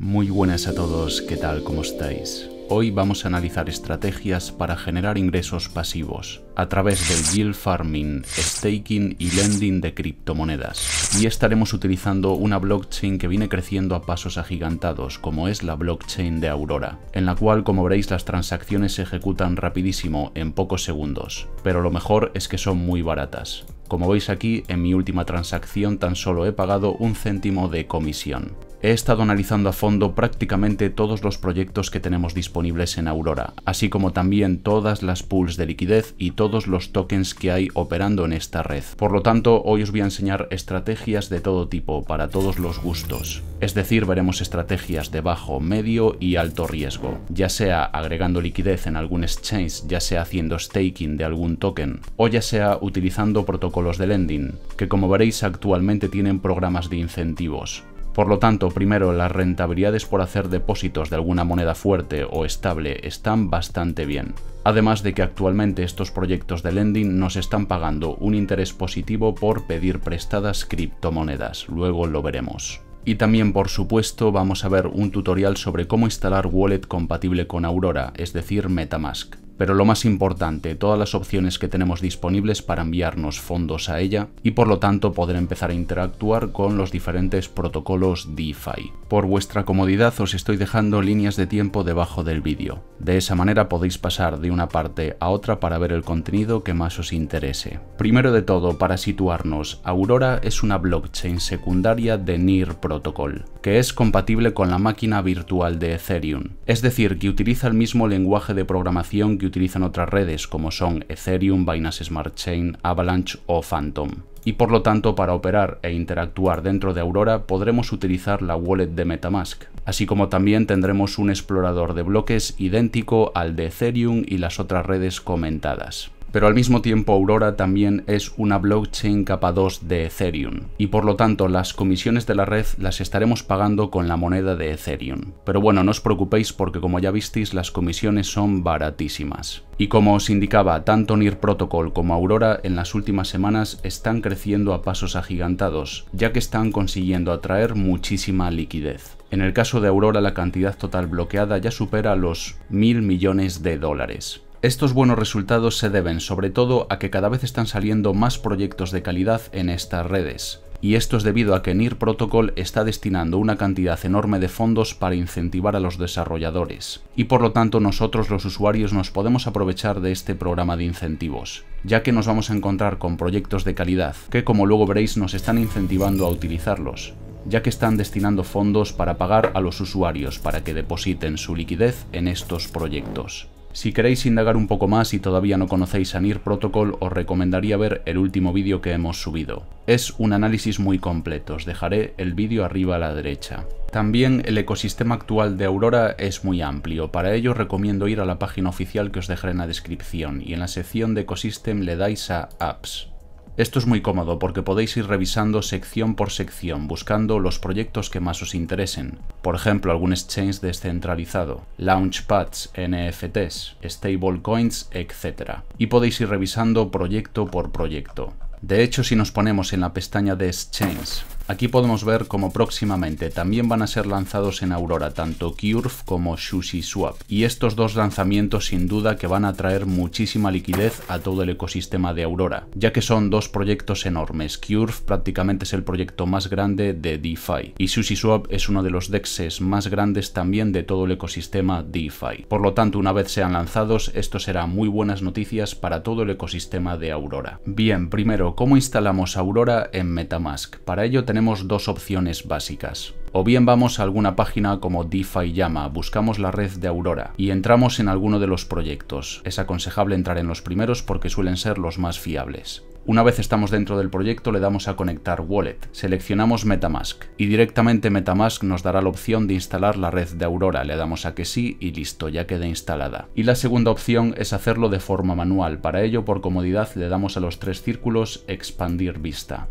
Muy buenas a todos, ¿qué tal? ¿Cómo estáis? Hoy vamos a analizar estrategias para generar ingresos pasivos a través del yield farming, staking y lending de criptomonedas. Y estaremos utilizando una blockchain que viene creciendo a pasos agigantados, como es la blockchain de Aurora, en la cual, como veréis, las transacciones se ejecutan rapidísimo, en pocos segundos, pero lo mejor es que son muy baratas. Como veis aquí, en mi última transacción tan solo he pagado un céntimo de comisión. He estado analizando a fondo prácticamente todos los proyectos que tenemos disponibles en Aurora, así como también todas las pools de liquidez y todos los tokens que hay operando en esta red. Por lo tanto, hoy os voy a enseñar estrategias de todo tipo, para todos los gustos. Es decir, veremos estrategias de bajo, medio y alto riesgo, ya sea agregando liquidez en algún exchange, ya sea haciendo staking de algún token, o ya sea utilizando protocolos de lending, que como veréis actualmente tienen programas de incentivos. Por lo tanto, primero, las rentabilidades por hacer depósitos de alguna moneda fuerte o estable están bastante bien. Además de que actualmente estos proyectos de lending nos están pagando un interés positivo por pedir prestadas criptomonedas, luego lo veremos. Y también, por supuesto, vamos a ver un tutorial sobre cómo instalar wallet compatible con Aurora, es decir, Metamask. Pero lo más importante, todas las opciones que tenemos disponibles para enviarnos fondos a ella y por lo tanto poder empezar a interactuar con los diferentes protocolos DeFi. Por vuestra comodidad os estoy dejando líneas de tiempo debajo del vídeo. De esa manera podéis pasar de una parte a otra para ver el contenido que más os interese. Primero de todo, para situarnos, Aurora es una blockchain secundaria de NIR Protocol, que es compatible con la máquina virtual de Ethereum, es decir, que utiliza el mismo lenguaje de programación que utilizan otras redes como son Ethereum, Binance Smart Chain, Avalanche o Phantom. Y por lo tanto, para operar e interactuar dentro de Aurora podremos utilizar la wallet de Metamask, así como también tendremos un explorador de bloques idéntico al de Ethereum y las otras redes comentadas pero al mismo tiempo Aurora también es una blockchain capa 2 de Ethereum, y por lo tanto las comisiones de la red las estaremos pagando con la moneda de Ethereum. Pero bueno, no os preocupéis porque como ya visteis las comisiones son baratísimas. Y como os indicaba, tanto NIR Protocol como Aurora en las últimas semanas están creciendo a pasos agigantados, ya que están consiguiendo atraer muchísima liquidez. En el caso de Aurora la cantidad total bloqueada ya supera los mil millones de dólares. Estos buenos resultados se deben sobre todo a que cada vez están saliendo más proyectos de calidad en estas redes, y esto es debido a que NIR Protocol está destinando una cantidad enorme de fondos para incentivar a los desarrolladores, y por lo tanto nosotros los usuarios nos podemos aprovechar de este programa de incentivos, ya que nos vamos a encontrar con proyectos de calidad que como luego veréis nos están incentivando a utilizarlos, ya que están destinando fondos para pagar a los usuarios para que depositen su liquidez en estos proyectos. Si queréis indagar un poco más y todavía no conocéis NIR Protocol, os recomendaría ver el último vídeo que hemos subido. Es un análisis muy completo, os dejaré el vídeo arriba a la derecha. También el ecosistema actual de Aurora es muy amplio, para ello recomiendo ir a la página oficial que os dejaré en la descripción y en la sección de Ecosystem le dais a Apps. Esto es muy cómodo porque podéis ir revisando sección por sección, buscando los proyectos que más os interesen. Por ejemplo, algún exchange descentralizado, launchpads, NFTs, stablecoins, etc. Y podéis ir revisando proyecto por proyecto. De hecho, si nos ponemos en la pestaña de Exchange, Aquí podemos ver cómo próximamente también van a ser lanzados en Aurora tanto Curve como SushiSwap y estos dos lanzamientos sin duda que van a traer muchísima liquidez a todo el ecosistema de Aurora, ya que son dos proyectos enormes. Curve prácticamente es el proyecto más grande de DeFi, y SushiSwap es uno de los dexes más grandes también de todo el ecosistema DeFi. Por lo tanto, una vez sean lanzados, esto será muy buenas noticias para todo el ecosistema de Aurora. Bien, primero, ¿cómo instalamos Aurora en Metamask? Para ello tenemos tenemos dos opciones básicas. O bien vamos a alguna página como DeFi Llama, buscamos la red de Aurora y entramos en alguno de los proyectos. Es aconsejable entrar en los primeros porque suelen ser los más fiables. Una vez estamos dentro del proyecto le damos a conectar wallet, seleccionamos Metamask y directamente Metamask nos dará la opción de instalar la red de Aurora, le damos a que sí y listo, ya queda instalada. Y la segunda opción es hacerlo de forma manual, para ello por comodidad le damos a los tres círculos expandir vista.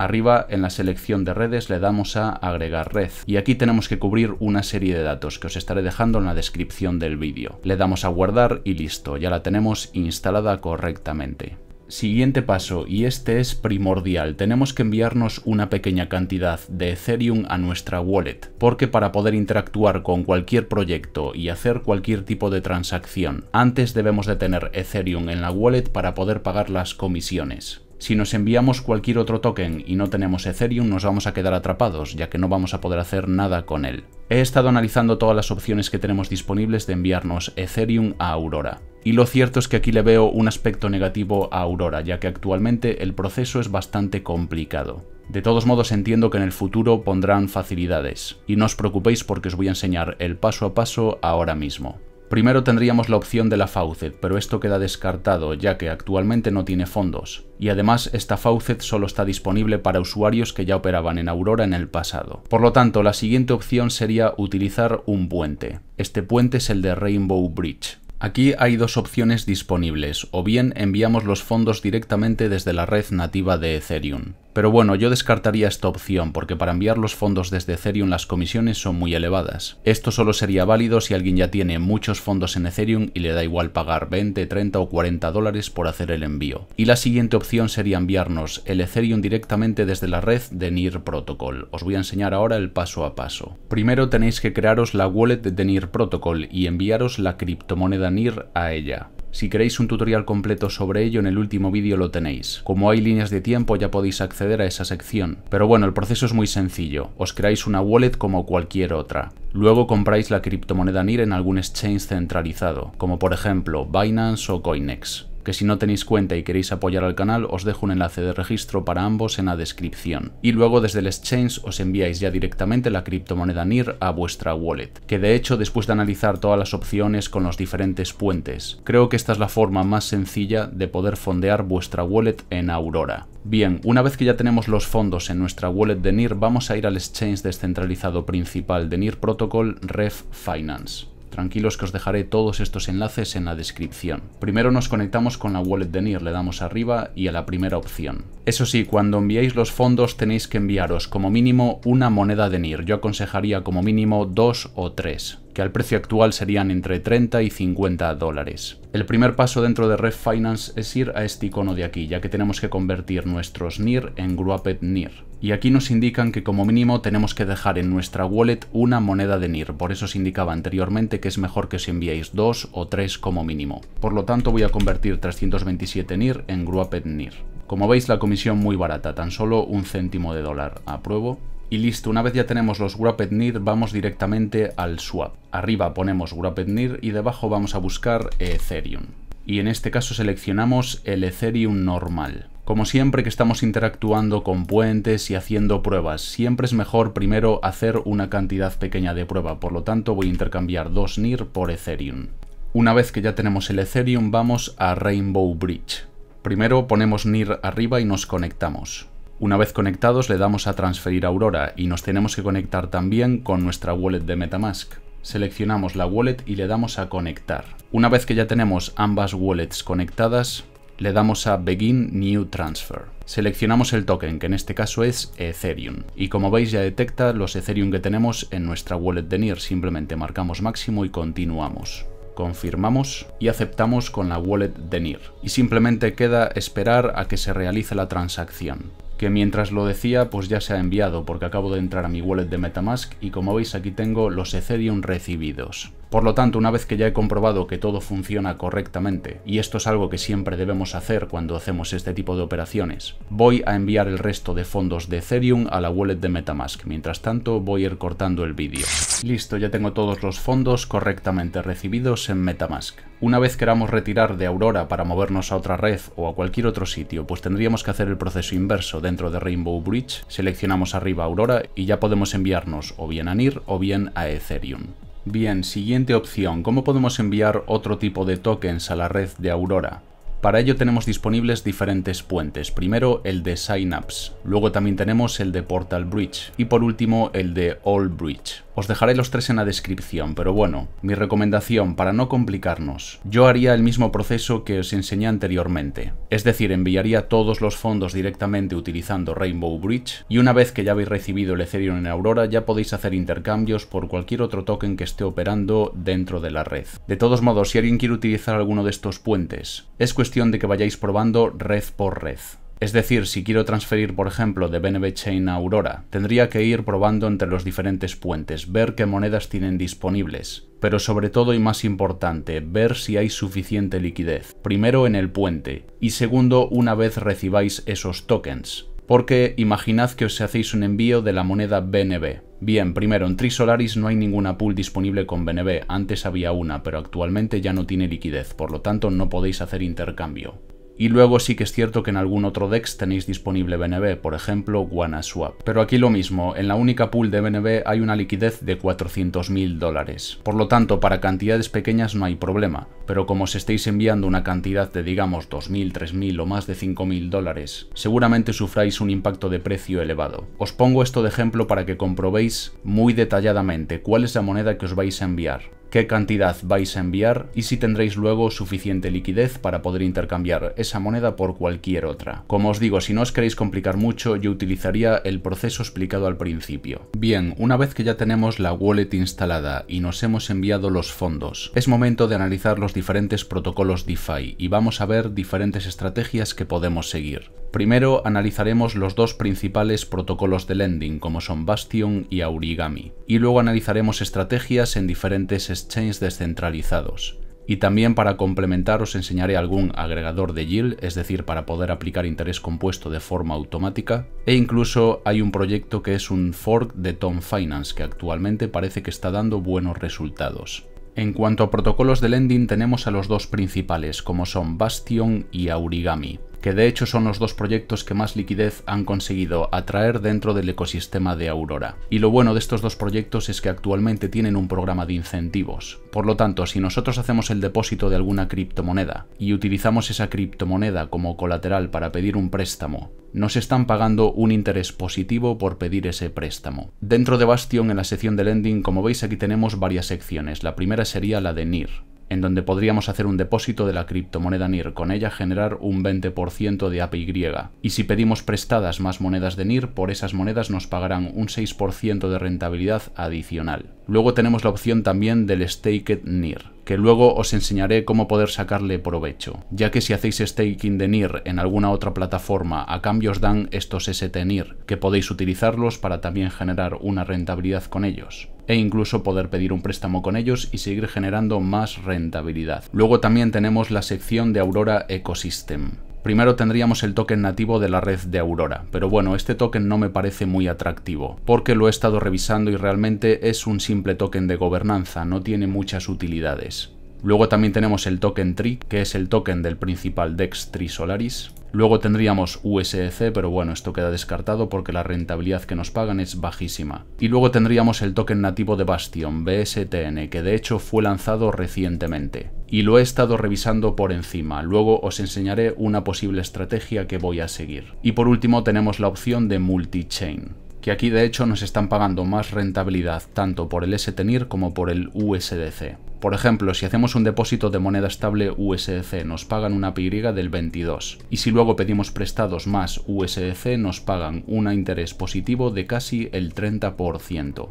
Arriba en la selección de redes le damos a agregar red y aquí tenemos que cubrir una serie de datos que os estaré dejando en la descripción del vídeo. Le damos a guardar y listo, ya la tenemos instalada correctamente siguiente paso, y este es primordial, tenemos que enviarnos una pequeña cantidad de Ethereum a nuestra wallet, porque para poder interactuar con cualquier proyecto y hacer cualquier tipo de transacción, antes debemos de tener Ethereum en la wallet para poder pagar las comisiones. Si nos enviamos cualquier otro token y no tenemos Ethereum nos vamos a quedar atrapados, ya que no vamos a poder hacer nada con él. He estado analizando todas las opciones que tenemos disponibles de enviarnos Ethereum a Aurora. Y lo cierto es que aquí le veo un aspecto negativo a Aurora, ya que actualmente el proceso es bastante complicado. De todos modos entiendo que en el futuro pondrán facilidades, y no os preocupéis porque os voy a enseñar el paso a paso ahora mismo. Primero tendríamos la opción de la Faucet, pero esto queda descartado ya que actualmente no tiene fondos, y además esta Faucet solo está disponible para usuarios que ya operaban en Aurora en el pasado. Por lo tanto, la siguiente opción sería utilizar un puente. Este puente es el de Rainbow Bridge. Aquí hay dos opciones disponibles, o bien enviamos los fondos directamente desde la red nativa de Ethereum, pero bueno, yo descartaría esta opción porque para enviar los fondos desde Ethereum las comisiones son muy elevadas. Esto solo sería válido si alguien ya tiene muchos fondos en Ethereum y le da igual pagar 20, 30 o 40 dólares por hacer el envío. Y la siguiente opción sería enviarnos el Ethereum directamente desde la red de NIR Protocol. Os voy a enseñar ahora el paso a paso. Primero tenéis que crearos la wallet de NIR Protocol y enviaros la criptomoneda NIR a ella. Si queréis un tutorial completo sobre ello, en el último vídeo lo tenéis. Como hay líneas de tiempo, ya podéis acceder a esa sección. Pero bueno, el proceso es muy sencillo. Os creáis una wallet como cualquier otra. Luego compráis la criptomoneda NIR e en algún exchange centralizado, como por ejemplo Binance o Coinex que si no tenéis cuenta y queréis apoyar al canal, os dejo un enlace de registro para ambos en la descripción. Y luego desde el exchange os enviáis ya directamente la criptomoneda NIR a vuestra wallet, que de hecho después de analizar todas las opciones con los diferentes puentes, creo que esta es la forma más sencilla de poder fondear vuestra wallet en Aurora. Bien, una vez que ya tenemos los fondos en nuestra wallet de NIR, vamos a ir al exchange descentralizado principal de NIR Protocol, Ref Finance. Tranquilos que os dejaré todos estos enlaces en la descripción. Primero nos conectamos con la wallet de NIR, le damos arriba y a la primera opción. Eso sí, cuando enviéis los fondos tenéis que enviaros como mínimo una moneda de NIR. Yo aconsejaría como mínimo dos o tres, que al precio actual serían entre 30 y 50 dólares. El primer paso dentro de Refinance es ir a este icono de aquí, ya que tenemos que convertir nuestros NIR en Gruapet NIR. Y aquí nos indican que como mínimo tenemos que dejar en nuestra wallet una moneda de NIR, por eso os indicaba anteriormente que es mejor que os enviéis dos o tres como mínimo. Por lo tanto voy a convertir 327 NIR en Gruapet NIR. Como veis la comisión muy barata, tan solo un céntimo de dólar. Apruebo. Y listo, una vez ya tenemos los Wrapped Near, vamos directamente al swap. Arriba ponemos Wrapped Near y debajo vamos a buscar Ethereum. Y en este caso seleccionamos el Ethereum normal. Como siempre que estamos interactuando con puentes y haciendo pruebas, siempre es mejor primero hacer una cantidad pequeña de prueba, por lo tanto voy a intercambiar dos NIR por Ethereum. Una vez que ya tenemos el Ethereum vamos a Rainbow Bridge. Primero ponemos NIR arriba y nos conectamos. Una vez conectados le damos a transferir Aurora y nos tenemos que conectar también con nuestra wallet de Metamask. Seleccionamos la wallet y le damos a conectar. Una vez que ya tenemos ambas wallets conectadas, le damos a Begin New Transfer. Seleccionamos el token, que en este caso es Ethereum. Y como veis ya detecta los Ethereum que tenemos en nuestra wallet de NIR. Simplemente marcamos máximo y continuamos confirmamos y aceptamos con la wallet de NIR. Y simplemente queda esperar a que se realice la transacción que mientras lo decía pues ya se ha enviado porque acabo de entrar a mi wallet de Metamask y como veis aquí tengo los Ethereum recibidos. Por lo tanto, una vez que ya he comprobado que todo funciona correctamente, y esto es algo que siempre debemos hacer cuando hacemos este tipo de operaciones, voy a enviar el resto de fondos de Ethereum a la wallet de Metamask. Mientras tanto, voy a ir cortando el vídeo. Listo, ya tengo todos los fondos correctamente recibidos en Metamask. Una vez queramos retirar de Aurora para movernos a otra red o a cualquier otro sitio, pues tendríamos que hacer el proceso inverso dentro de Rainbow Bridge, seleccionamos arriba Aurora y ya podemos enviarnos o bien a NIR o bien a Ethereum. Bien, siguiente opción. ¿Cómo podemos enviar otro tipo de tokens a la red de Aurora? Para ello tenemos disponibles diferentes puentes, primero el de Synapse, luego también tenemos el de Portal Bridge y por último el de All Bridge. Os dejaré los tres en la descripción, pero bueno, mi recomendación para no complicarnos, yo haría el mismo proceso que os enseñé anteriormente, es decir, enviaría todos los fondos directamente utilizando Rainbow Bridge y una vez que ya habéis recibido el Ethereum en Aurora ya podéis hacer intercambios por cualquier otro token que esté operando dentro de la red. De todos modos, si alguien quiere utilizar alguno de estos puentes, es cuestión de que vayáis probando red por red. Es decir, si quiero transferir, por ejemplo, de BNB Chain a Aurora, tendría que ir probando entre los diferentes puentes, ver qué monedas tienen disponibles, pero sobre todo y más importante, ver si hay suficiente liquidez, primero en el puente, y segundo una vez recibáis esos tokens. Porque imaginad que os hacéis un envío de la moneda BNB, Bien, primero, en Trisolaris no hay ninguna pool disponible con BNB, antes había una, pero actualmente ya no tiene liquidez, por lo tanto no podéis hacer intercambio. Y luego sí que es cierto que en algún otro DEX tenéis disponible BNB, por ejemplo WannaSwap. Pero aquí lo mismo, en la única pool de BNB hay una liquidez de 400.000 dólares. Por lo tanto, para cantidades pequeñas no hay problema, pero como os estéis enviando una cantidad de digamos 2.000, 3.000 o más de 5.000 dólares, seguramente sufráis un impacto de precio elevado. Os pongo esto de ejemplo para que comprobéis muy detalladamente cuál es la moneda que os vais a enviar qué cantidad vais a enviar y si tendréis luego suficiente liquidez para poder intercambiar esa moneda por cualquier otra. Como os digo, si no os queréis complicar mucho, yo utilizaría el proceso explicado al principio. Bien, una vez que ya tenemos la wallet instalada y nos hemos enviado los fondos, es momento de analizar los diferentes protocolos DeFi y vamos a ver diferentes estrategias que podemos seguir. Primero analizaremos los dos principales protocolos de lending como son Bastion y Aurigami, y luego analizaremos estrategias en diferentes chains descentralizados. Y también para complementar os enseñaré algún agregador de yield, es decir, para poder aplicar interés compuesto de forma automática. E incluso hay un proyecto que es un fork de Tom Finance que actualmente parece que está dando buenos resultados. En cuanto a protocolos de lending tenemos a los dos principales, como son Bastion y Aurigami que de hecho son los dos proyectos que más liquidez han conseguido atraer dentro del ecosistema de Aurora. Y lo bueno de estos dos proyectos es que actualmente tienen un programa de incentivos. Por lo tanto, si nosotros hacemos el depósito de alguna criptomoneda y utilizamos esa criptomoneda como colateral para pedir un préstamo, nos están pagando un interés positivo por pedir ese préstamo. Dentro de Bastion, en la sección de lending, como veis aquí tenemos varias secciones. La primera sería la de NIR, en donde podríamos hacer un depósito de la criptomoneda NIR, con ella generar un 20% de APY. Y si pedimos prestadas más monedas de NIR, por esas monedas nos pagarán un 6% de rentabilidad adicional. Luego tenemos la opción también del Staked NIR, que luego os enseñaré cómo poder sacarle provecho, ya que si hacéis staking de NIR en alguna otra plataforma, a cambio os dan estos NIR que podéis utilizarlos para también generar una rentabilidad con ellos e incluso poder pedir un préstamo con ellos y seguir generando más rentabilidad. Luego también tenemos la sección de Aurora Ecosystem, Primero tendríamos el token nativo de la red de Aurora, pero bueno, este token no me parece muy atractivo, porque lo he estado revisando y realmente es un simple token de gobernanza, no tiene muchas utilidades. Luego también tenemos el token TRI, que es el token del principal DEX TRI Solaris. Luego tendríamos USDC, pero bueno, esto queda descartado porque la rentabilidad que nos pagan es bajísima. Y luego tendríamos el token nativo de Bastion, BSTN, que de hecho fue lanzado recientemente y lo he estado revisando por encima. Luego os enseñaré una posible estrategia que voy a seguir. Y por último tenemos la opción de multi-chain que aquí de hecho nos están pagando más rentabilidad tanto por el STNIR como por el USDC. Por ejemplo, si hacemos un depósito de moneda estable USDC nos pagan una PY del 22 y si luego pedimos prestados más USDC nos pagan un interés positivo de casi el 30%.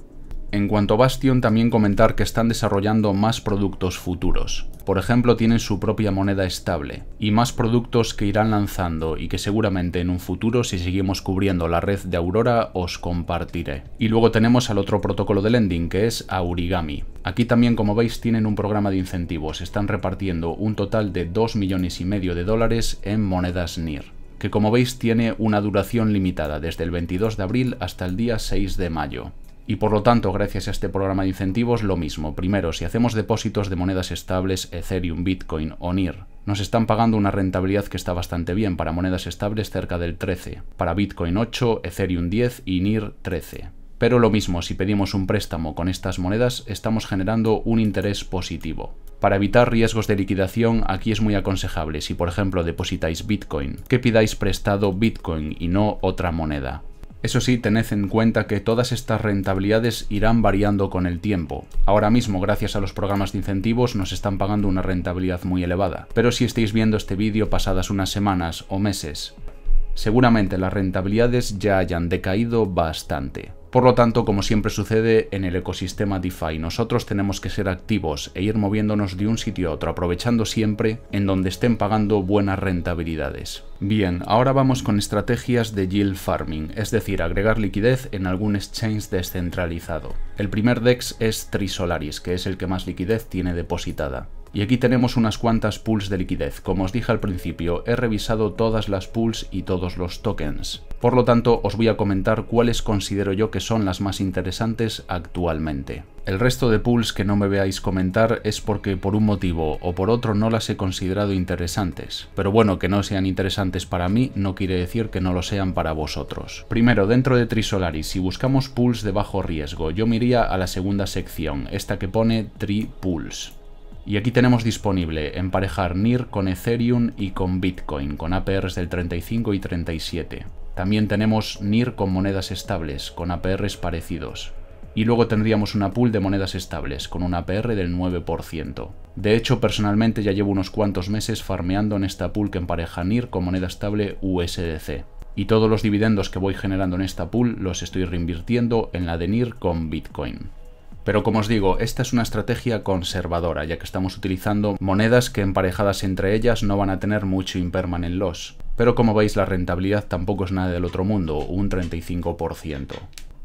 En cuanto a Bastion, también comentar que están desarrollando más productos futuros. Por ejemplo, tienen su propia moneda estable, y más productos que irán lanzando y que seguramente en un futuro, si seguimos cubriendo la red de Aurora, os compartiré. Y luego tenemos al otro protocolo de lending, que es Aurigami. Aquí también, como veis, tienen un programa de incentivos. Están repartiendo un total de 2 millones y medio de dólares en monedas NIR que como veis tiene una duración limitada desde el 22 de abril hasta el día 6 de mayo. Y por lo tanto, gracias a este programa de incentivos, lo mismo. Primero, si hacemos depósitos de monedas estables, Ethereum, Bitcoin o NIR, nos están pagando una rentabilidad que está bastante bien para monedas estables cerca del 13, para Bitcoin 8, Ethereum 10 y NIR 13. Pero lo mismo, si pedimos un préstamo con estas monedas, estamos generando un interés positivo. Para evitar riesgos de liquidación, aquí es muy aconsejable si por ejemplo depositáis Bitcoin, que pidáis prestado Bitcoin y no otra moneda. Eso sí, tened en cuenta que todas estas rentabilidades irán variando con el tiempo. Ahora mismo, gracias a los programas de incentivos, nos están pagando una rentabilidad muy elevada, pero si estáis viendo este vídeo pasadas unas semanas o meses, seguramente las rentabilidades ya hayan decaído bastante. Por lo tanto, como siempre sucede en el ecosistema DeFi, nosotros tenemos que ser activos e ir moviéndonos de un sitio a otro, aprovechando siempre en donde estén pagando buenas rentabilidades. Bien, ahora vamos con estrategias de yield farming, es decir, agregar liquidez en algún exchange descentralizado. El primer DEX es Trisolaris, que es el que más liquidez tiene depositada. Y aquí tenemos unas cuantas pools de liquidez. Como os dije al principio, he revisado todas las pools y todos los tokens. Por lo tanto, os voy a comentar cuáles considero yo que son las más interesantes actualmente. El resto de pools que no me veáis comentar es porque por un motivo o por otro no las he considerado interesantes. Pero bueno, que no sean interesantes para mí no quiere decir que no lo sean para vosotros. Primero, dentro de Trisolaris, si buscamos pools de bajo riesgo, yo me iría a la segunda sección, esta que pone Tri Pools. Y aquí tenemos disponible emparejar NIR con Ethereum y con Bitcoin, con APRs del 35 y 37. También tenemos NIR con monedas estables, con APRs parecidos. Y luego tendríamos una pool de monedas estables, con un APR del 9%. De hecho, personalmente ya llevo unos cuantos meses farmeando en esta pool que empareja NIR con moneda estable USDC. Y todos los dividendos que voy generando en esta pool los estoy reinvirtiendo en la de NIR con Bitcoin. Pero como os digo, esta es una estrategia conservadora, ya que estamos utilizando monedas que emparejadas entre ellas no van a tener mucho impermanent loss. Pero como veis la rentabilidad tampoco es nada del otro mundo, un 35%.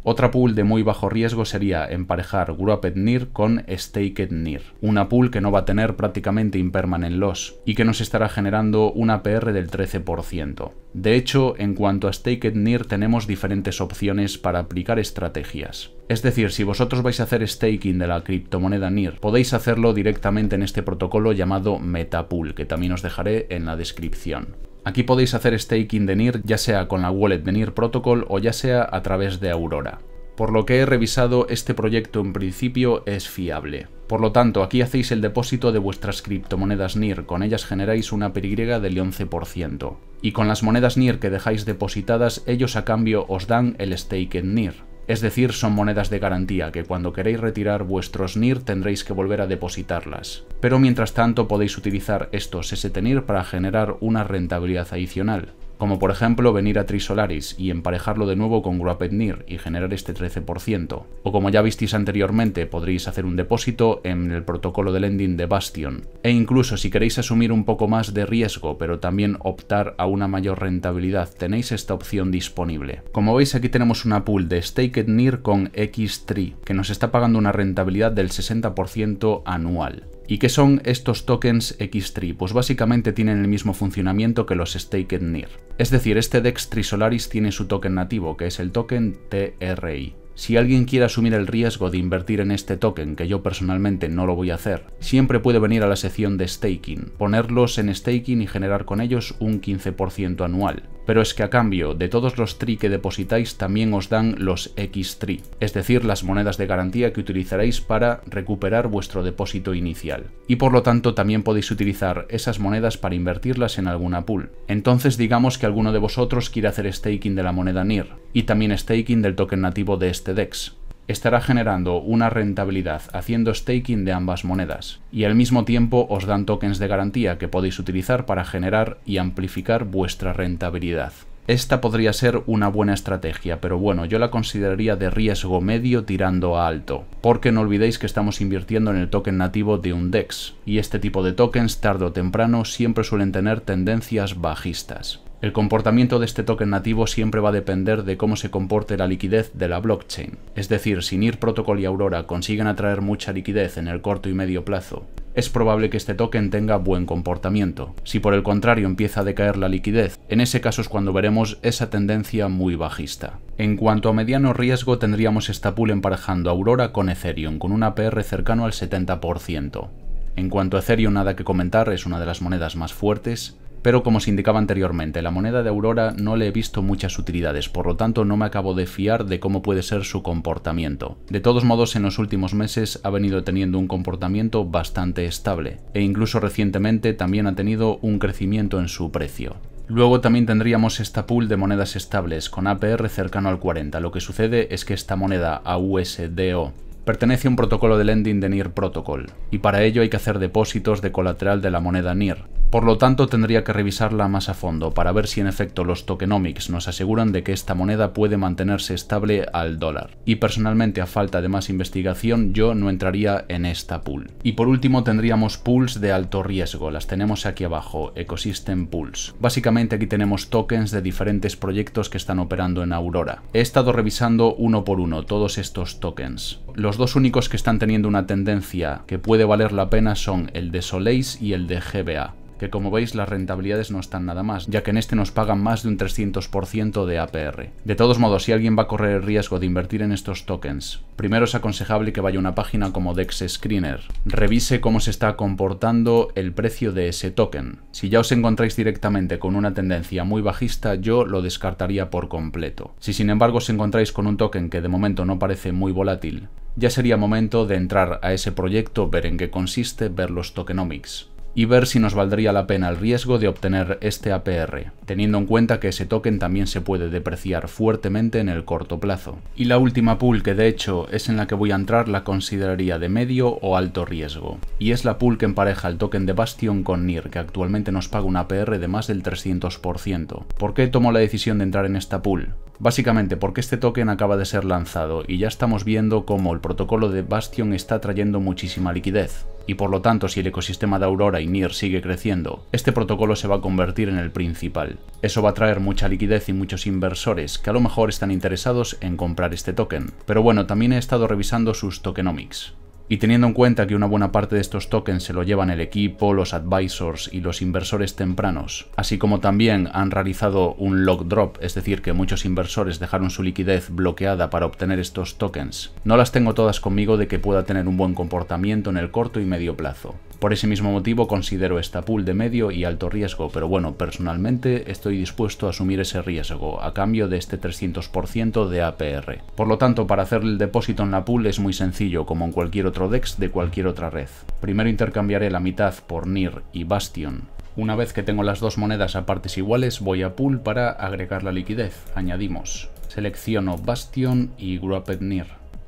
Otra pool de muy bajo riesgo sería emparejar Gruapet Nir con Staked Nir, una pool que no va a tener prácticamente impermanent loss y que nos estará generando una PR del 13%. De hecho, en cuanto a Staked Nir tenemos diferentes opciones para aplicar estrategias. Es decir, si vosotros vais a hacer staking de la criptomoneda NIR, podéis hacerlo directamente en este protocolo llamado MetaPool, que también os dejaré en la descripción. Aquí podéis hacer staking de NIR ya sea con la wallet de NIR Protocol o ya sea a través de Aurora. Por lo que he revisado, este proyecto en principio es fiable. Por lo tanto, aquí hacéis el depósito de vuestras criptomonedas NIR, con ellas generáis una PY del 11%. Y con las monedas NIR que dejáis depositadas, ellos a cambio os dan el stake en NIR. Es decir, son monedas de garantía que cuando queréis retirar vuestros NIR tendréis que volver a depositarlas. Pero mientras tanto podéis utilizar estos STNIR para generar una rentabilidad adicional como por ejemplo venir a Trisolaris y emparejarlo de nuevo con Near y generar este 13%, o como ya visteis anteriormente podréis hacer un depósito en el protocolo de lending de Bastion, e incluso si queréis asumir un poco más de riesgo pero también optar a una mayor rentabilidad tenéis esta opción disponible. Como veis aquí tenemos una pool de Staked Near con X3 que nos está pagando una rentabilidad del 60% anual. ¿Y qué son estos tokens XTRI? Pues básicamente tienen el mismo funcionamiento que los Staked NIR. Es decir, este DEX solaris tiene su token nativo, que es el token TRI. Si alguien quiere asumir el riesgo de invertir en este token, que yo personalmente no lo voy a hacer, siempre puede venir a la sección de staking, ponerlos en staking y generar con ellos un 15% anual pero es que a cambio de todos los TRI que depositáis también os dan los x es decir, las monedas de garantía que utilizaréis para recuperar vuestro depósito inicial. Y por lo tanto también podéis utilizar esas monedas para invertirlas en alguna pool. Entonces digamos que alguno de vosotros quiere hacer staking de la moneda NIR, y también staking del token nativo de este DEX estará generando una rentabilidad haciendo staking de ambas monedas y al mismo tiempo os dan tokens de garantía que podéis utilizar para generar y amplificar vuestra rentabilidad. Esta podría ser una buena estrategia, pero bueno, yo la consideraría de riesgo medio tirando a alto, porque no olvidéis que estamos invirtiendo en el token nativo de un DEX, y este tipo de tokens tarde o temprano siempre suelen tener tendencias bajistas. El comportamiento de este token nativo siempre va a depender de cómo se comporte la liquidez de la blockchain. Es decir, si NIR Protocol y Aurora consiguen atraer mucha liquidez en el corto y medio plazo, es probable que este token tenga buen comportamiento. Si por el contrario empieza a decaer la liquidez, en ese caso es cuando veremos esa tendencia muy bajista. En cuanto a mediano riesgo, tendríamos esta pool emparejando Aurora con Ethereum, con un APR cercano al 70%. En cuanto a Ethereum, nada que comentar, es una de las monedas más fuertes, pero como se indicaba anteriormente, la moneda de Aurora no le he visto muchas utilidades, por lo tanto no me acabo de fiar de cómo puede ser su comportamiento. De todos modos, en los últimos meses ha venido teniendo un comportamiento bastante estable, e incluso recientemente también ha tenido un crecimiento en su precio. Luego también tendríamos esta pool de monedas estables, con APR cercano al 40. Lo que sucede es que esta moneda AUSDO pertenece a un protocolo de lending de NIR Protocol, y para ello hay que hacer depósitos de colateral de la moneda NIR, por lo tanto, tendría que revisarla más a fondo para ver si en efecto los tokenomics nos aseguran de que esta moneda puede mantenerse estable al dólar. Y personalmente, a falta de más investigación, yo no entraría en esta pool. Y por último, tendríamos pools de alto riesgo. Las tenemos aquí abajo, Ecosystem Pools. Básicamente aquí tenemos tokens de diferentes proyectos que están operando en Aurora. He estado revisando uno por uno todos estos tokens. Los dos únicos que están teniendo una tendencia que puede valer la pena son el de Solace y el de GBA que como veis las rentabilidades no están nada más, ya que en este nos pagan más de un 300% de APR. De todos modos, si alguien va a correr el riesgo de invertir en estos tokens, primero es aconsejable que vaya a una página como Dex Screener, revise cómo se está comportando el precio de ese token. Si ya os encontráis directamente con una tendencia muy bajista, yo lo descartaría por completo. Si sin embargo os encontráis con un token que de momento no parece muy volátil, ya sería momento de entrar a ese proyecto, ver en qué consiste, ver los tokenomics y ver si nos valdría la pena el riesgo de obtener este APR, teniendo en cuenta que ese token también se puede depreciar fuertemente en el corto plazo. Y la última pool que de hecho es en la que voy a entrar la consideraría de medio o alto riesgo, y es la pool que empareja el token de Bastion con NIR, que actualmente nos paga un APR de más del 300%. ¿Por qué tomo la decisión de entrar en esta pool? Básicamente porque este token acaba de ser lanzado y ya estamos viendo cómo el protocolo de Bastion está trayendo muchísima liquidez. Y por lo tanto, si el ecosistema de Aurora y NIR sigue creciendo, este protocolo se va a convertir en el principal. Eso va a traer mucha liquidez y muchos inversores que a lo mejor están interesados en comprar este token. Pero bueno, también he estado revisando sus tokenomics. Y teniendo en cuenta que una buena parte de estos tokens se lo llevan el equipo, los advisors y los inversores tempranos, así como también han realizado un lock drop, es decir, que muchos inversores dejaron su liquidez bloqueada para obtener estos tokens, no las tengo todas conmigo de que pueda tener un buen comportamiento en el corto y medio plazo. Por ese mismo motivo considero esta pool de medio y alto riesgo, pero bueno, personalmente estoy dispuesto a asumir ese riesgo a cambio de este 300% de APR. Por lo tanto, para hacer el depósito en la pool es muy sencillo, como en cualquier otro DEX de cualquier otra red. Primero intercambiaré la mitad por NIR y Bastion. Una vez que tengo las dos monedas a partes iguales, voy a pool para agregar la liquidez. Añadimos. Selecciono Bastion y Gruppet NIR.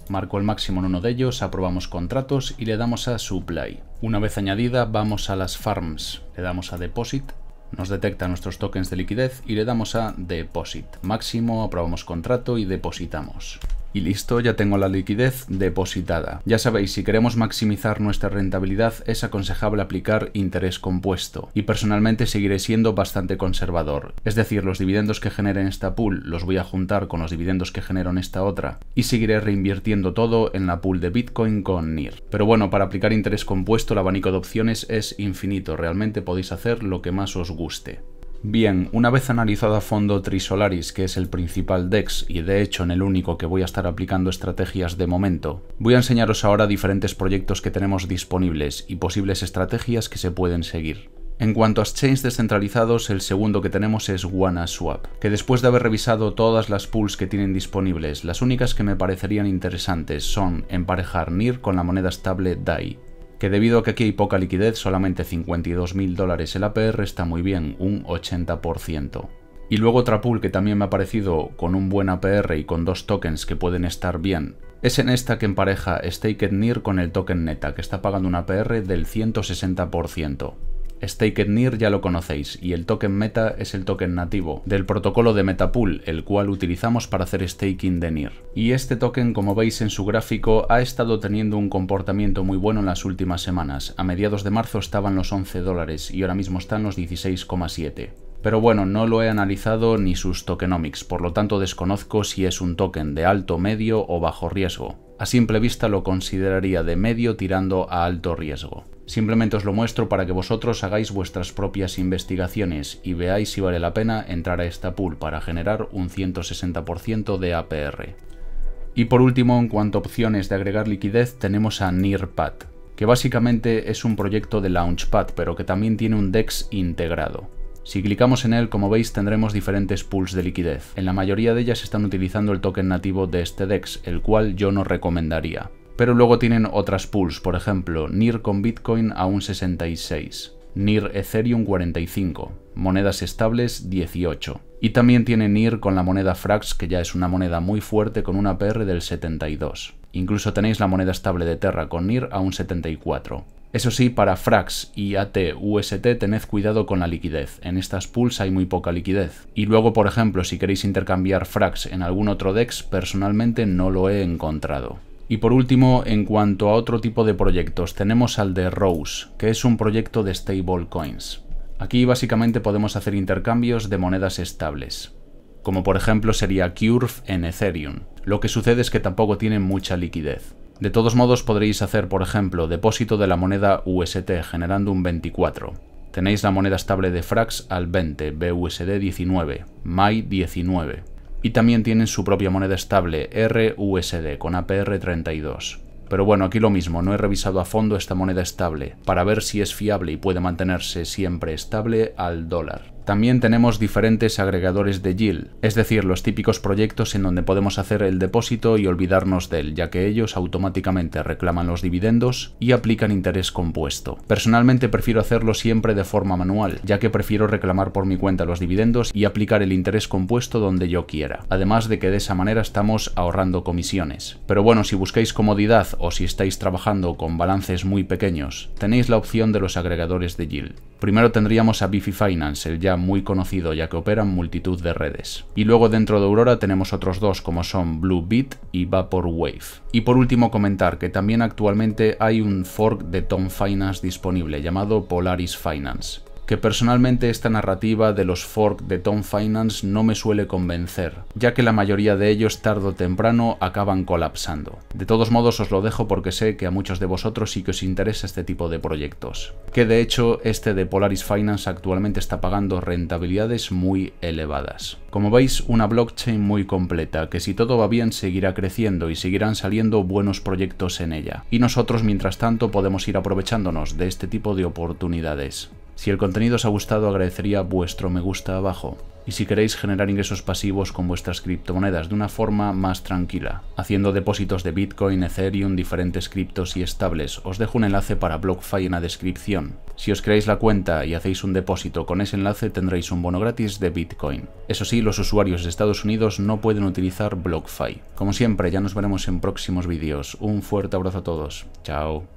Marco el máximo en uno de ellos, aprobamos contratos y le damos a Supply. Una vez añadida, vamos a las farms, le damos a deposit, nos detecta nuestros tokens de liquidez y le damos a deposit. Máximo, aprobamos contrato y depositamos y listo, ya tengo la liquidez depositada. Ya sabéis, si queremos maximizar nuestra rentabilidad es aconsejable aplicar interés compuesto y personalmente seguiré siendo bastante conservador. Es decir, los dividendos que generen esta pool los voy a juntar con los dividendos que genero en esta otra y seguiré reinvirtiendo todo en la pool de Bitcoin con NIR. Pero bueno, para aplicar interés compuesto el abanico de opciones es infinito, realmente podéis hacer lo que más os guste. Bien, una vez analizado a fondo Trisolaris, que es el principal DEX y de hecho en el único que voy a estar aplicando estrategias de momento, voy a enseñaros ahora diferentes proyectos que tenemos disponibles y posibles estrategias que se pueden seguir. En cuanto a exchanges descentralizados, el segundo que tenemos es WannaSwap, que después de haber revisado todas las pools que tienen disponibles, las únicas que me parecerían interesantes son emparejar NIR con la moneda estable DAI, que debido a que aquí hay poca liquidez, solamente 52.000 dólares el APR está muy bien, un 80%. Y luego otra pool que también me ha parecido con un buen APR y con dos tokens que pueden estar bien, es en esta que empareja Staked Near con el token NETA, que está pagando un APR del 160%. Near ya lo conocéis y el token Meta es el token nativo del protocolo de MetaPool, el cual utilizamos para hacer staking de NIR. Y este token, como veis en su gráfico, ha estado teniendo un comportamiento muy bueno en las últimas semanas. A mediados de marzo estaban los 11 dólares y ahora mismo están los 16,7. Pero bueno, no lo he analizado ni sus tokenomics, por lo tanto desconozco si es un token de alto, medio o bajo riesgo. A simple vista lo consideraría de medio tirando a alto riesgo. Simplemente os lo muestro para que vosotros hagáis vuestras propias investigaciones y veáis si vale la pena entrar a esta pool para generar un 160% de APR. Y por último, en cuanto a opciones de agregar liquidez, tenemos a Nearpad, que básicamente es un proyecto de Launchpad, pero que también tiene un DEX integrado. Si clicamos en él, como veis, tendremos diferentes pools de liquidez. En la mayoría de ellas están utilizando el token nativo de este DEX, el cual yo no recomendaría. Pero luego tienen otras pools, por ejemplo, NIR con Bitcoin a un 66, NIR Ethereum 45, monedas estables 18. Y también tienen NIR con la moneda Frax, que ya es una moneda muy fuerte con una PR del 72. Incluso tenéis la moneda estable de Terra con NIR a un 74. Eso sí, para Frax y AT-UST tened cuidado con la liquidez. En estas pools hay muy poca liquidez. Y luego, por ejemplo, si queréis intercambiar Frax en algún otro DEX, personalmente no lo he encontrado. Y por último, en cuanto a otro tipo de proyectos, tenemos al de Rose, que es un proyecto de stablecoins. Aquí básicamente podemos hacer intercambios de monedas estables, como por ejemplo sería Curve en Ethereum. Lo que sucede es que tampoco tienen mucha liquidez. De todos modos podréis hacer, por ejemplo, depósito de la moneda UST generando un 24. Tenéis la moneda estable de Frax al 20, BUSD 19, MAI 19 y también tienen su propia moneda estable, RUSD, con APR32. Pero bueno, aquí lo mismo, no he revisado a fondo esta moneda estable, para ver si es fiable y puede mantenerse siempre estable al dólar. También tenemos diferentes agregadores de yield, es decir, los típicos proyectos en donde podemos hacer el depósito y olvidarnos de él, ya que ellos automáticamente reclaman los dividendos y aplican interés compuesto. Personalmente prefiero hacerlo siempre de forma manual, ya que prefiero reclamar por mi cuenta los dividendos y aplicar el interés compuesto donde yo quiera, además de que de esa manera estamos ahorrando comisiones. Pero bueno, si buscáis comodidad o si estáis trabajando con balances muy pequeños, tenéis la opción de los agregadores de yield. Primero tendríamos a Bifi Finance, el ya muy conocido ya que en multitud de redes. Y luego dentro de Aurora tenemos otros dos como son Bluebit y Vaporwave. Y por último comentar que también actualmente hay un fork de Tom Finance disponible llamado Polaris Finance que personalmente esta narrativa de los fork de Tom Finance no me suele convencer, ya que la mayoría de ellos tarde o temprano acaban colapsando. De todos modos os lo dejo porque sé que a muchos de vosotros sí que os interesa este tipo de proyectos, que de hecho este de Polaris Finance actualmente está pagando rentabilidades muy elevadas. Como veis, una blockchain muy completa, que si todo va bien seguirá creciendo y seguirán saliendo buenos proyectos en ella. Y nosotros mientras tanto podemos ir aprovechándonos de este tipo de oportunidades. Si el contenido os ha gustado agradecería vuestro me gusta abajo. Y si queréis generar ingresos pasivos con vuestras criptomonedas de una forma más tranquila, haciendo depósitos de Bitcoin, Ethereum, diferentes criptos y estables, os dejo un enlace para BlockFi en la descripción. Si os creáis la cuenta y hacéis un depósito con ese enlace tendréis un bono gratis de Bitcoin. Eso sí, los usuarios de Estados Unidos no pueden utilizar BlockFi. Como siempre, ya nos veremos en próximos vídeos. Un fuerte abrazo a todos. Chao.